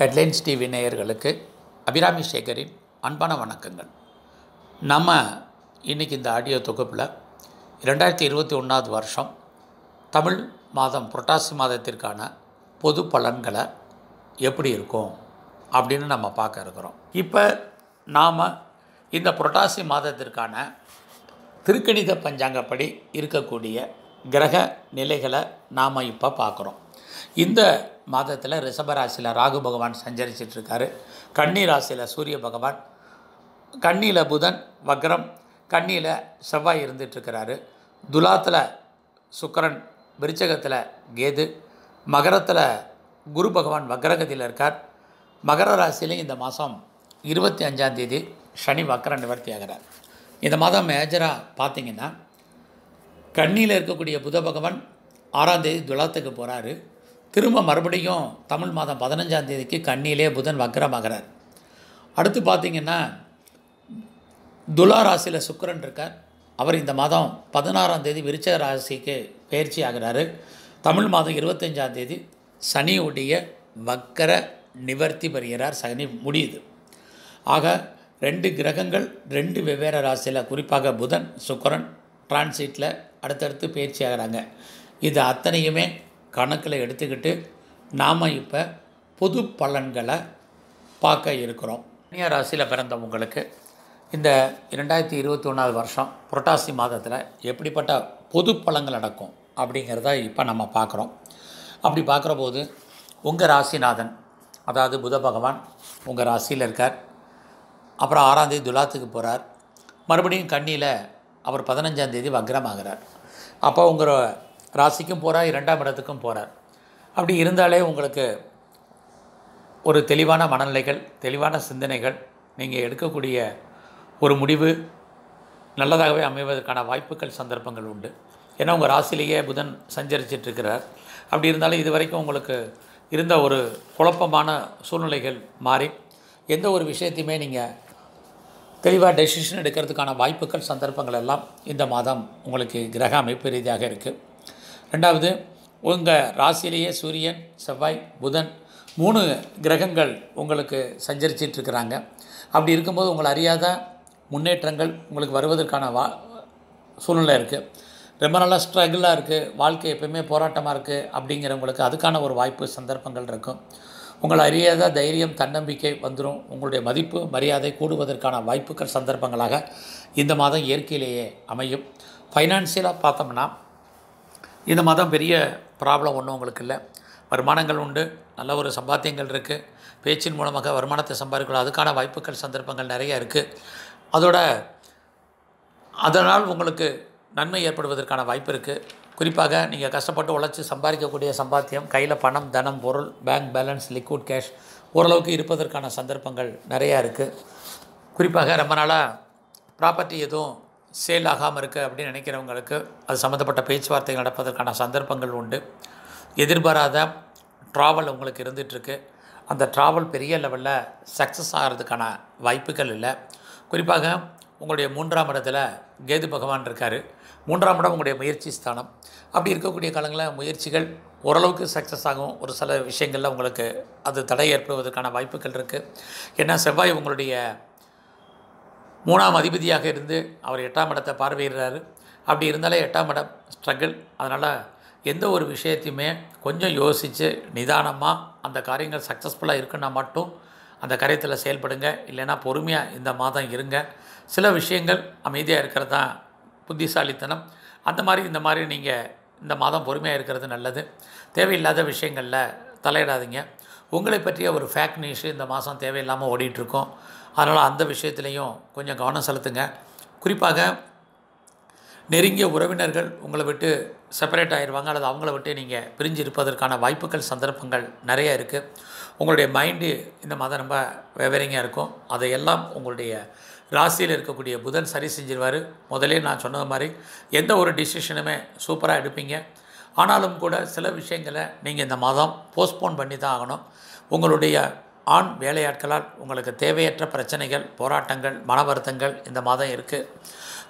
headlines TV நேயர்களுக்கு அபிராமி சேகரின் அன்பான வணக்கங்கள் நம்ம இன்றைக்கி இந்த ஆடியோ தொகுப்பில் இரண்டாயிரத்தி இருபத்தி ஒன்றாவது வருஷம் தமிழ் மாதம் புரட்டாசி மாதத்திற்கான பொது பலன்களை எப்படி இருக்கும் அப்படின்னு நம்ம பார்க்க இருக்கிறோம் இப்போ நாம் இந்த புரட்டாசி மாதத்திற்கான திருக்கணித பஞ்சாங்கப்படி இருக்கக்கூடிய கிரக நிலைகளை நாம் இப்போ பார்க்குறோம் இந்த மாதத்தில் ரிஷபராசியில் ராகு பகவான் சஞ்சரிச்சிட்ருக்காரு கன்னி ராசியில் சூரிய பகவான் கண்ணியில் புதன் வக்ரம் கண்ணியில் செவ்வாய் இருந்துட்டுருக்கிறாரு துலாத்தில் சுக்கரன் விருச்சகத்தில் கேது மகரத்தில் குரு பகவான் வக்ரகதியில் இருக்கார் மகர ராசியிலையும் இந்த மாதம் இருபத்தி அஞ்சாந்தேதி சனி வக்கர நிவர்த்தி ஆகிறார் இந்த மாதம் மேஜராக பார்த்தீங்கன்னா கண்ணியில் இருக்கக்கூடிய புத பகவான் ஆறாந்தேதி துலாத்துக்கு போகிறாரு திரும்ப மறுபடியும் தமிழ் மாதம் பதினஞ்சாம் தேதிக்கு கண்ணியிலே புதன் வக்ரமாகிறார் அடுத்து பார்த்திங்கன்னா துலா ராசியில் சுக்கரன் இருக்கார் அவர் இந்த மாதம் பதினாறாம் தேதி விருச்ச ராசிக்கு பயிற்சி ஆகிறாரு தமிழ் மாதம் இருபத்தஞ்சாம் தேதி சனியுடைய வக்கர நிவர்த்தி பெறுகிறார் சனி முடியுது ஆக ரெண்டு கிரகங்கள் ரெண்டு வெவ்வேறு ராசியில் குறிப்பாக புதன் சுக்கரன் டிரான்சிட்டில் அடுத்தடுத்து பயிற்சி ஆகிறாங்க இது அத்தனையுமே கணக்கில் எடுத்துக்கிட்டு நாம் இப்போ பொது பலன்களை பார்க்க இருக்கிறோம் கன்னியா ராசியில் பிறந்தவங்களுக்கு இந்த இரண்டாயிரத்தி இருபத்தி ஒன்றாவது வருஷம் புரட்டாசி மாதத்தில் எப்படிப்பட்ட பொது பலங்கள் நடக்கும் அப்படிங்கிறத இப்போ நம்ம பார்க்குறோம் அப்படி பார்க்குற போது உங்கள் ராசிநாதன் அதாவது புத பகவான் உங்கள் ராசியில் இருக்கார் அப்புறம் ஆறாந்தேதி துலாத்துக்கு போகிறார் மறுபடியும் கண்ணியில் அவர் பதினஞ்சாந்தேதி வக்ரமாகிறார் அப்போ உங்கள் ராசிக்கும் போகிறார் இரண்டாம் இடத்துக்கும் போகிறார் அப்படி இருந்தாலே உங்களுக்கு ஒரு தெளிவான மனநிலைகள் தெளிவான சிந்தனைகள் நீங்கள் எடுக்கக்கூடிய ஒரு முடிவு நல்லதாகவே அமைவதற்கான வாய்ப்புகள் சந்தர்ப்பங்கள் உண்டு ஏன்னா உங்கள் ராசிலேயே புதன் சஞ்சரிச்சிட்ருக்கிறார் அப்படி இருந்தாலும் இது வரைக்கும் உங்களுக்கு இருந்த ஒரு குழப்பமான சூழ்நிலைகள் மாறி எந்த ஒரு விஷயத்தையுமே நீங்கள் தெளிவாக டெசிஷன் எடுக்கிறதுக்கான வாய்ப்புகள் சந்தர்ப்பங்கள் எல்லாம் இந்த மாதம் உங்களுக்கு கிரக அமைப்பு ரீதியாக இருக்குது ரெண்டாவது உங்கள் ராசியிலேயே சூரியன் செவ்வாய் புதன் மூணு கிரகங்கள் உங்களுக்கு சஞ்சரிச்சிட்ருக்கிறாங்க அப்படி இருக்கும்போது உங்களை அறியாத முன்னேற்றங்கள் உங்களுக்கு வருவதற்கான வா சூழ்நிலை இருக்குது ரொம்ப நல்லா ஸ்ட்ரகிளாக இருக்குது வாழ்க்கை எப்பயுமே போராட்டமாக இருக்குது அப்படிங்கிறவங்களுக்கு அதுக்கான ஒரு வாய்ப்பு சந்தர்ப்பங்கள் இருக்கும் உங்களை அறியாத தைரியம் தன்னம்பிக்கை வந்துடும் உங்களுடைய மதிப்பு மரியாதை கூடுவதற்கான வாய்ப்புகள் சந்தர்ப்பங்களாக இந்த மாதம் இயற்கையிலேயே அமையும் ஃபைனான்சியலாக பார்த்தோம்னா இந்த மாதம் பெரிய ப்ராப்ளம் ஒன்றும் உங்களுக்கு இல்லை வருமானங்கள் உண்டு நல்ல ஒரு சம்பாத்தியங்கள் இருக்குது பேச்சின் மூலமாக வருமானத்தை சம்பாதிக்கலாம் அதுக்கான வாய்ப்புகள் சந்தர்ப்பங்கள் நிறைய இருக்குது அதோட அதனால் உங்களுக்கு நன்மை ஏற்படுவதற்கான வாய்ப்பு இருக்குது குறிப்பாக நீங்கள் கஷ்டப்பட்டு உழைச்சி சம்பாதிக்கக்கூடிய சம்பாத்தியம் கையில் பணம் தனம் பொருள் பேங்க் பேலன்ஸ் லிக்விட் கேஷ் ஓரளவுக்கு இருப்பதற்கான சந்தர்ப்பங்கள் நிறையா இருக்குது குறிப்பாக ரொம்ப நாளாக ப்ராப்பர்ட்டி எதுவும் சேல் ஆகாமல் இருக்குது அப்படின்னு நினைக்கிறவங்களுக்கு அது சம்மந்தப்பட்ட பேச்சுவார்த்தைகள் நடப்பதற்கான சந்தர்ப்பங்கள் உண்டு எதிர்பாராத ட்ராவல் உங்களுக்கு இருந்துகிட்ருக்கு அந்த ட்ராவல் பெரிய லெவலில் சக்ஸஸ் ஆகிறதுக்கான வாய்ப்புகள் இல்லை குறிப்பாக உங்களுடைய மூன்றாம் இடத்துல கேது பகவான் இருக்கார் மூன்றாம் இடம் உங்களுடைய முயற்சி ஸ்தானம் அப்படி இருக்கக்கூடிய காலங்களில் முயற்சிகள் ஓரளவுக்கு சக்ஸஸ் ஆகும் ஒரு சில விஷயங்களில் உங்களுக்கு அது தடை ஏற்படுவதற்கான வாய்ப்புகள் இருக்குது ஏன்னா செவ்வாய் உங்களுடைய மூணாம் அதிபதியாக இருந்து அவர் எட்டாம் இடத்தை பார்வையிடுறாரு அப்படி இருந்தாலே எட்டாம் இடம் ஸ்ட்ரகிள் அதனால் எந்த ஒரு விஷயத்தையுமே கொஞ்சம் யோசித்து நிதானமாக அந்த காரியங்கள் சக்ஸஸ்ஃபுல்லாக இருக்குன்னா மட்டும் அந்த காரியத்தில் செயல்படுங்க இல்லைன்னா பொறுமையாக இந்த மாதம் இருங்க சில விஷயங்கள் அமைதியாக இருக்கிறது தான் புத்திசாலித்தனம் அந்த மாதிரி இந்த மாதிரி நீங்கள் இந்த மாதம் பொறுமையாக இருக்கிறது நல்லது தேவையில்லாத விஷயங்களில் தலையிடாதீங்க உங்களை பற்றிய ஒரு ஃபேக் நியூஸ் இந்த மாதம் தேவையில்லாமல் ஓடிட்டுருக்கோம் அதனால் அந்த விஷயத்துலேயும் கொஞ்சம் கவனம் செலுத்துங்க குறிப்பாக நெருங்கிய உறவினர்கள் உங்களை விட்டு செப்பரேட் ஆகிடுவாங்க அல்லது அவங்கள விட்டு நீங்கள் பிரிஞ்சு இருப்பதற்கான வாய்ப்புகள் சந்தர்ப்பங்கள் நிறையா இருக்குது உங்களுடைய மைண்டு இந்த மாதம் ரொம்ப வெவரிங்காக இருக்கும் அதையெல்லாம் உங்களுடைய ராசியில் இருக்கக்கூடிய புதன் சரி செஞ்சிருவார் முதலே நான் சொன்னது மாதிரி எந்த ஒரு டிசிஷனுமே சூப்பராக எடுப்பீங்க ஆனாலும் கூட சில விஷயங்களை நீங்கள் இந்த மாதம் போஸ்ட்போன் பண்ணி தான் ஆகணும் உங்களுடைய ஆண் வேலையாட்களால் உங்களுக்கு தேவையற்ற பிரச்சனைகள் போராட்டங்கள் மன வருத்தங்கள் இந்த மாதம் இருக்குது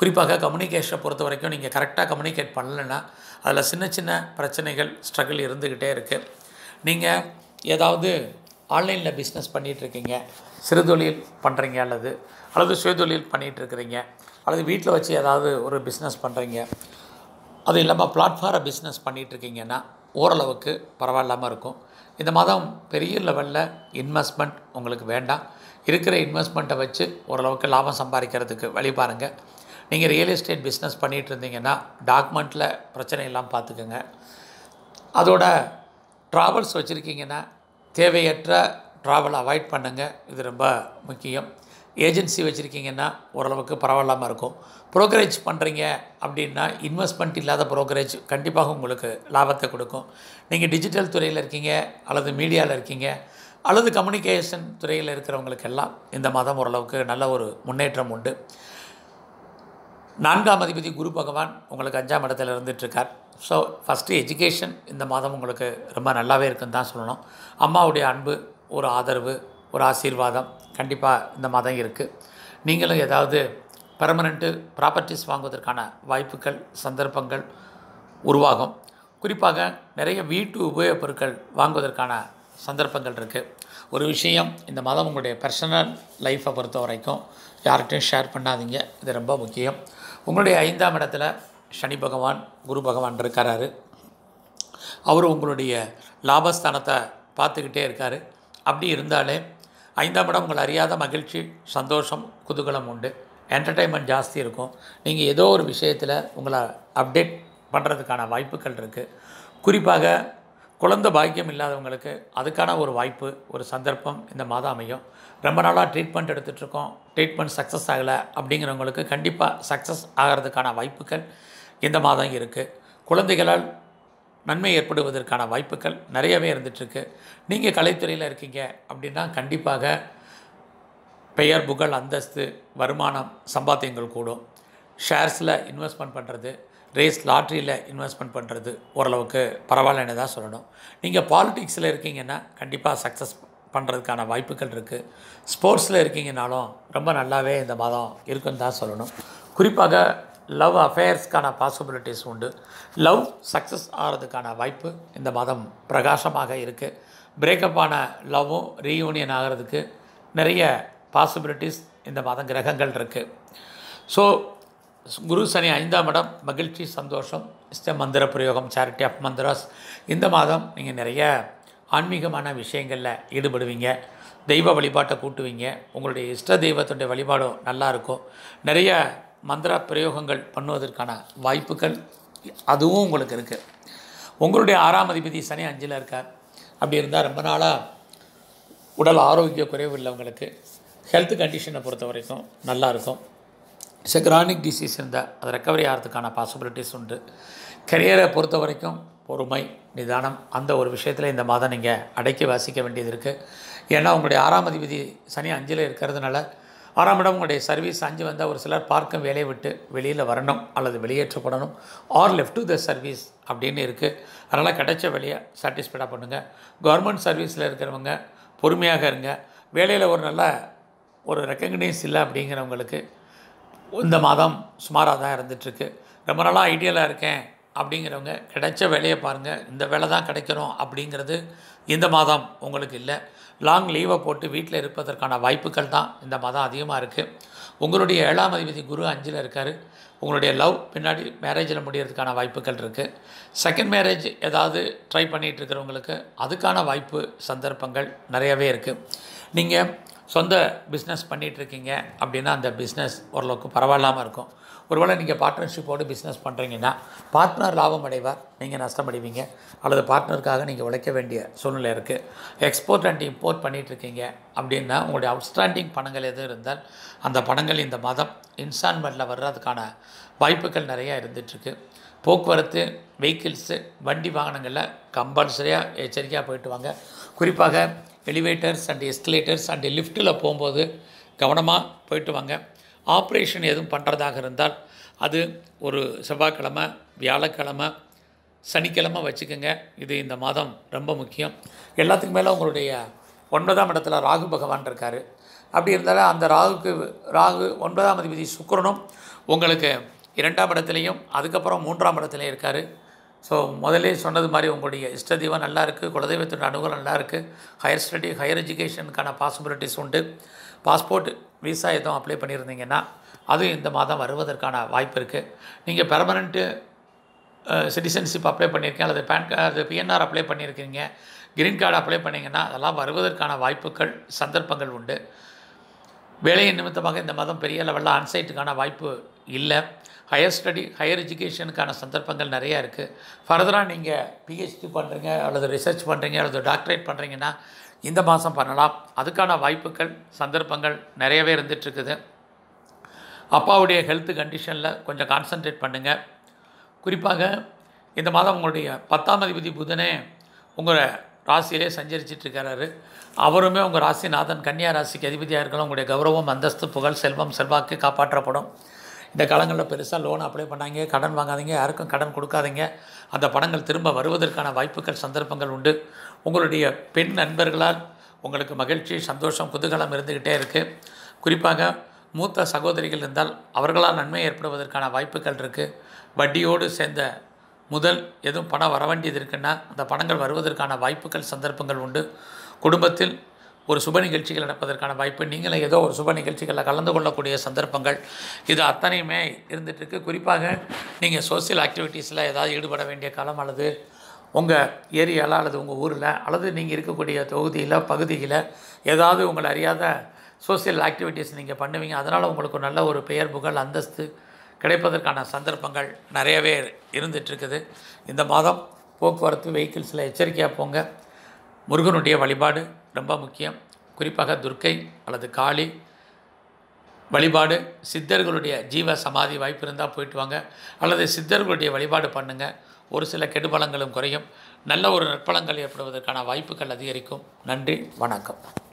குறிப்பாக கம்யூனிகேஷனை பொறுத்த வரைக்கும் நீங்கள் கரெக்டாக கம்யூனிகேட் பண்ணலைன்னா அதில் சின்ன சின்ன பிரச்சனைகள் ஸ்ட்ரகிள் இருந்துக்கிட்டே இருக்குது நீங்கள் ஏதாவது ஆன்லைனில் பிஸ்னஸ் பண்ணிகிட்ருக்கீங்க சிறுதொழில் பண்ணுறீங்க அல்லது அல்லது சுயதொழில் பண்ணிகிட்ருக்குறீங்க அல்லது வீட்டில் வச்சு ஏதாவது ஒரு பிஸ்னஸ் பண்ணுறீங்க அது இல்லாமல் பிளாட்ஃபார பிஸ்னஸ் பண்ணிகிட்ருக்கீங்கன்னா ஓரளவுக்கு பரவாயில்லாமல் இருக்கும் இந்த மாதம் பெரிய லெவலில் இன்வெஸ்ட்மெண்ட் உங்களுக்கு வேண்டாம் இருக்கிற இன்வெஸ்ட்மெண்ட்டை வச்சு ஓரளவுக்கு லாபம் சம்பாதிக்கிறதுக்கு வழி பாருங்கள் நீங்கள் ரியல் எஸ்டேட் பிஸ்னஸ் பண்ணிகிட்டு இருந்தீங்கன்னா டாக்குமெண்ட்டில் பிரச்சனை எல்லாம் பார்த்துக்குங்க அதோட ட்ராவல்ஸ் வச்சுருக்கீங்கன்னா தேவையற்ற ட்ராவல் அவாய்ட் பண்ணுங்கள் இது ரொம்ப முக்கியம் ஏஜென்சி வச்சுருக்கீங்கன்னா ஓரளவுக்கு பரவாயில்லாமல் இருக்கும் ப்ரோக்கரேஜ் பண்ணுறீங்க அப்படின்னா இன்வெஸ்ட்மெண்ட் இல்லாத ப்ரோக்கரேஜ் கண்டிப்பாக உங்களுக்கு லாபத்தை கொடுக்கும் நீங்கள் டிஜிட்டல் துறையில் இருக்கீங்க அல்லது மீடியாவில் இருக்கீங்க அல்லது கம்யூனிகேஷன் துறையில் இருக்கிறவங்களுக்கெல்லாம் இந்த மாதம் ஓரளவுக்கு நல்ல ஒரு முன்னேற்றம் உண்டு நான்காம் அதிபதி குரு பகவான் உங்களுக்கு அஞ்சாம் இடத்துல இருந்துகிட்ருக்கார் ஸோ ஃபஸ்ட்டு எஜுகேஷன் இந்த மாதம் உங்களுக்கு ரொம்ப நல்லாவே இருக்குன்னு தான் சொல்லணும் அம்மாவுடைய அன்பு ஒரு ஆதரவு ஒரு ஆசீர்வாதம் கண்டிப்பாக இந்த மாதம் இருக்குது நீங்களும் ஏதாவது பெர்மனண்ட்டு ப்ராப்பர்ட்டிஸ் வாங்குவதற்கான வாய்ப்புகள் சந்தர்ப்பங்கள் உருவாகும் குறிப்பாக நிறைய வீட்டு உபயோகப் பொருட்கள் வாங்குவதற்கான சந்தர்ப்பங்கள் இருக்குது ஒரு விஷயம் இந்த மாதம் உங்களுடைய பர்சனல் லைஃப்பை பொறுத்த வரைக்கும் யார்கிட்டையும் ஷேர் பண்ணாதீங்க இது ரொம்ப முக்கியம் உங்களுடைய ஐந்தாம் இடத்துல சனி பகவான் குரு பகவான் இருக்கிறாரு அவர் உங்களுடைய லாபஸ்தானத்தை பார்த்துக்கிட்டே இருக்கார் அப்படி இருந்தாலே ஐந்தாம் இடம் உங்கள் அறியாத மகிழ்ச்சி சந்தோஷம் குதூகலம் உண்டு என்டர்டைன்மெண்ட் ஜாஸ்தி இருக்கும் நீங்கள் ஏதோ ஒரு விஷயத்தில் உங்களை அப்டேட் பண்ணுறதுக்கான வாய்ப்புகள் இருக்குது குறிப்பாக குழந்த பாக்கியம் இல்லாதவங்களுக்கு அதுக்கான ஒரு வாய்ப்பு ஒரு சந்தர்ப்பம் இந்த மாதம் அமையும் ரொம்ப நாளாக ட்ரீட்மெண்ட் எடுத்துகிட்ருக்கோம் ட்ரீட்மெண்ட் சக்ஸஸ் ஆகலை அப்படிங்கிறவங்களுக்கு கண்டிப்பாக சக்ஸஸ் ஆகிறதுக்கான வாய்ப்புகள் இந்த மாதம் இருக்குது குழந்தைகளால் நன்மை ஏற்படுவதற்கான வாய்ப்புகள் நிறையவே இருந்துகிட்ருக்கு நீங்கள் கலைத்துறையில் இருக்கீங்க அப்படின்னா கண்டிப்பாக பெயர் புகழ் அந்தஸ்து வருமானம் சம்பாத்தியங்கள் கூடும் ஷேர்ஸில் இன்வெஸ்ட்மெண்ட் பண்ணுறது ரேஸ் லாட்ரியில் இன்வெஸ்ட்மெண்ட் பண்ணுறது ஓரளவுக்கு பரவாயில்லன்னு தான் சொல்லணும் நீங்கள் பாலிட்டிக்ஸில் இருக்கீங்கன்னா கண்டிப்பாக சக்ஸஸ் பண்ணுறதுக்கான வாய்ப்புகள் இருக்குது ஸ்போர்ட்ஸில் இருக்கீங்கனாலும் ரொம்ப நல்லாவே இந்த மாதம் இருக்குன்னு தான் சொல்லணும் குறிப்பாக லவ் அஃபேர்ஸ்க்கான பாசிபிலிட்டிஸ் உண்டு லவ் சக்ஸஸ் ஆகிறதுக்கான வாய்ப்பு இந்த மாதம் பிரகாசமாக இருக்குது பிரேக்கப்பான லவ்வும் ரீயூனியன் ஆகிறதுக்கு நிறைய பாசிபிலிட்டிஸ் இந்த மாதம் கிரகங்கள் இருக்குது ஸோ குரு சனி ஐந்தாம் இடம் மகிழ்ச்சி சந்தோஷம் இஷ்ட மந்திர பிரயோகம் சேரிட்டி ஆஃப் மந்திராஸ் இந்த மாதம் நீங்கள் நிறைய ஆன்மீகமான விஷயங்களில் ஈடுபடுவீங்க தெய்வ வழிபாட்டை கூட்டுவீங்க உங்களுடைய இஷ்ட தெய்வத்துடைய வழிபாடும் நல்லாயிருக்கும் நிறைய மந்திர பிரயோகங்கள் பண்ணுவதற்கான வாய்ப்புகள் அதுவும் உங்களுக்கு இருக்குது உங்களுடைய ஆறாம் அதிபதி சனி அஞ்சில் இருக்கார் அப்படி இருந்தால் ரொம்ப நாளாக உடல் ஆரோக்கிய குறைவு உள்ளவங்களுக்கு ஹெல்த் கண்டிஷனை பொறுத்த வரைக்கும் நல்லா இருக்கும் செக்ரானிக் டிசீஸ் இருந்தால் அது ரெக்கவரி ஆகிறதுக்கான பாசிபிலிட்டிஸ் உண்டு கரியரை பொறுத்த வரைக்கும் பொறுமை நிதானம் அந்த ஒரு விஷயத்தில் இந்த மாதம் நீங்கள் அடைக்கி வாசிக்க வேண்டியது இருக்குது ஏன்னா உங்களுடைய ஆறாம் அதிபதி சனி அஞ்சில் இருக்கிறதுனால ஆறாம் இடம் உங்களுடைய சர்வீஸ் அஞ்சு வந்தால் ஒரு சிலர் பார்க்கும் வேலையை விட்டு வெளியில் வரணும் அல்லது வெளியேற்றப்படணும் or left to the service அப்படின்னு இருக்குது அதனால் கிடைச்ச வேலையை சாட்டிஸ்ஃபைடாக பண்ணுங்கள் கவர்மெண்ட் சர்வீஸில் இருக்கிறவங்க பொறுமையாக இருங்க வேலையில் ஒரு நல்ல ஒரு ரெக்கக்னைஸ் இல்லை அப்படிங்கிறவங்களுக்கு இந்த மாதம் சுமாராக தான் இருந்துகிட்ருக்கு ரொம்ப நாளாக ஐடியலாக இருக்கேன் அப்படிங்கிறவங்க கிடைச்ச வேலையை பாருங்கள் இந்த வேலை தான் கிடைக்கணும் அப்படிங்கிறது இந்த மாதம் உங்களுக்கு இல்லை லாங் லீவை போட்டு வீட்டில் இருப்பதற்கான வாய்ப்புகள் தான் இந்த மாதம் அதிகமாக இருக்குது உங்களுடைய ஏழாம் அதிபதி குரு அஞ்சில் இருக்கார் உங்களுடைய லவ் பின்னாடி மேரேஜில் முடியறதுக்கான வாய்ப்புகள் இருக்குது செகண்ட் மேரேஜ் ஏதாவது ட்ரை பண்ணிகிட்டு இருக்கிறவங்களுக்கு அதுக்கான வாய்ப்பு சந்தர்ப்பங்கள் நிறையவே இருக்குது நீங்கள் சொந்த பிஸ்னஸ் பண்ணிகிட்ருக்கீங்க அப்படின்னா அந்த பிஸ்னஸ் ஓரளவுக்கு பரவாயில்லாமல் இருக்கும் ஒருவேளை நீங்கள் பார்ட்னர்ஷிப்போடு பிஸ்னஸ் பண்ணுறீங்கன்னா பார்ட்னர் லாபம் அடைவார் நீங்கள் நஷ்டமடைவீங்க அல்லது பார்ட்னருக்காக நீங்கள் உழைக்க வேண்டிய சூழ்நிலை இருக்குது எக்ஸ்போர்ட் அண்ட் இம்போர்ட் பண்ணிகிட்ருக்கீங்க அப்படின்னா உங்களுடைய அவுட்ஸ்டாண்டிங் பணங்கள் எதுவும் இருந்தால் அந்த பணங்கள் இந்த மதம் இன்ஸ்டால்மெண்ட்டில் வர்றதுக்கான வாய்ப்புகள் நிறையா இருந்துகிட்ருக்கு போக்குவரத்து வெஹிக்கிள்ஸு வண்டி வாகனங்களில் கம்பல்சரியாக எச்சரிக்கையாக போயிட்டு வாங்க குறிப்பாக எலிவேட்டர்ஸ் அண்ட் எஸ்கலேட்டர்ஸ் அண்டு லிஃப்ட்டில் போகும்போது கவனமாக போயிட்டு வாங்க ஆப்ரேஷன் எதுவும் பண்ணுறதாக இருந்தால் அது ஒரு செவ்வாய்க்கிழமை வியாழக்கிழமை சனிக்கிழமை வச்சுக்கோங்க இது இந்த மாதம் ரொம்ப முக்கியம் எல்லாத்துக்கு மேலே உங்களுடைய ஒன்பதாம் இடத்துல ராகு பகவான் இருக்கார் அப்படி இருந்தாலும் அந்த ராகுக்கு ராகு ஒன்பதாம் அதிபதி சுக்கரனும் உங்களுக்கு இரண்டாம் இடத்துலையும் அதுக்கப்புறம் மூன்றாம் இடத்துலையும் இருக்கார் ஸோ முதலே சொன்னது மாதிரி உங்களுடைய இஷ்டதீவம் நல்லா இருக்குது குலதெய்வத்தோட அனுகூலம் நல்லா இருக்குது ஹையர் ஸ்டடி ஹையர் எஜுகேஷனுக்கான பாசிபிலிட்டிஸ் உண்டு பாஸ்போர்ட் விசா எதுவும் அப்ளை பண்ணியிருந்தீங்கன்னா அதுவும் இந்த மாதம் வருவதற்கான வாய்ப்பு இருக்குது நீங்கள் பெர்மனண்ட்டு சிட்டிசன்ஷிப் அப்ளை பண்ணியிருக்கீங்க அல்லது பேன் அது பிஎன்ஆர் அப்ளை பண்ணியிருக்கீங்க க்ரீன் கார்டு அப்ளை பண்ணிங்கன்னா அதெல்லாம் வருவதற்கான வாய்ப்புகள் சந்தர்ப்பங்கள் உண்டு வேலையின் நிமித்தமாக இந்த மாதம் பெரிய லெவலில் அன்சைட்டுக்கான வாய்ப்பு இல்லை ஹையர் ஸ்டடி ஹையர் எஜுகேஷனுக்கான சந்தர்ப்பங்கள் நிறையா இருக்குது ஃபர்தராக நீங்கள் பிஹெச்டி பண்ணுறீங்க அல்லது ரிசர்ச் பண்ணுறீங்க அல்லது டாக்டரேட் பண்ணுறீங்கன்னா இந்த மாதம் பண்ணலாம் அதுக்கான வாய்ப்புகள் சந்தர்ப்பங்கள் நிறையவே இருந்துகிட்ருக்குது அப்பாவுடைய ஹெல்த் கண்டிஷனில் கொஞ்சம் கான்சன்ட்ரேட் பண்ணுங்கள் குறிப்பாக இந்த மாதம் உங்களுடைய பத்தாம் அதிபதி புதனே உங்களை ராசியிலே சஞ்சரிச்சிட்டு இருக்கிறாரு அவருமே உங்கள் ராசிநாதன் கன்னியா ராசிக்கு அதிபதியாக இருக்கலாம் உங்களுடைய கௌரவம் அந்தஸ்து புகழ் செல்வம் செல்வாக்கு காப்பாற்றப்படும் இந்த காலங்களில் பெருசாக லோன் அப்ளை பண்ணாங்க கடன் வாங்காதீங்க யாருக்கும் கடன் கொடுக்காதீங்க அந்த படங்கள் திரும்ப வருவதற்கான வாய்ப்புகள் சந்தர்ப்பங்கள் உண்டு உங்களுடைய பெண் நண்பர்களால் உங்களுக்கு மகிழ்ச்சி சந்தோஷம் குதூகலம் இருந்துக்கிட்டே இருக்குது குறிப்பாக மூத்த சகோதரிகள் இருந்தால் அவர்களால் நன்மை ஏற்படுவதற்கான வாய்ப்புகள் இருக்குது வட்டியோடு சேர்ந்த முதல் எதுவும் பணம் வர வேண்டியது இருக்குன்னா அந்த பணங்கள் வருவதற்கான வாய்ப்புகள் சந்தர்ப்பங்கள் உண்டு குடும்பத்தில் ஒரு சுப நிகழ்ச்சிகள் நடப்பதற்கான வாய்ப்பு நீங்களும் ஏதோ ஒரு சுப நிகழ்ச்சிகளில் கலந்து கொள்ளக்கூடிய சந்தர்ப்பங்கள் இது அத்தனையுமே இருந்துகிட்ருக்கு குறிப்பாக நீங்கள் சோசியல் ஆக்டிவிட்டீஸில் ஏதாவது ஈடுபட வேண்டிய காலம் அல்லது உங்கள் ஏரியாவில் அல்லது உங்கள் ஊரில் அல்லது நீங்கள் இருக்கக்கூடிய தொகுதியில் பகுதியில் ஏதாவது உங்களை அறியாத சோசியல் ஆக்டிவிட்டீஸ் நீங்கள் பண்ணுவீங்க அதனால் உங்களுக்கு நல்ல ஒரு பெயர் புகழ் அந்தஸ்து கிடைப்பதற்கான சந்தர்ப்பங்கள் நிறையவே இருந்துகிட்ருக்குது இந்த மாதம் போக்குவரத்து வெஹிக்கிள்ஸில் எச்சரிக்கையாக போங்க முருகனுடைய வழிபாடு ரொம்ப முக்கியம் குறிப்பாக துர்க்கை அல்லது காளி வழிபாடு சித்தர்களுடைய ஜீவ சமாதி வாய்ப்பு இருந்தால் போயிட்டு வாங்க அல்லது சித்தர்களுடைய வழிபாடு பண்ணுங்கள் ஒரு சில கெடுபலங்களும் குறையும் நல்ல ஒரு நற்பலங்கள் ஏற்படுவதற்கான வாய்ப்புகள் அதிகரிக்கும் நன்றி வணக்கம்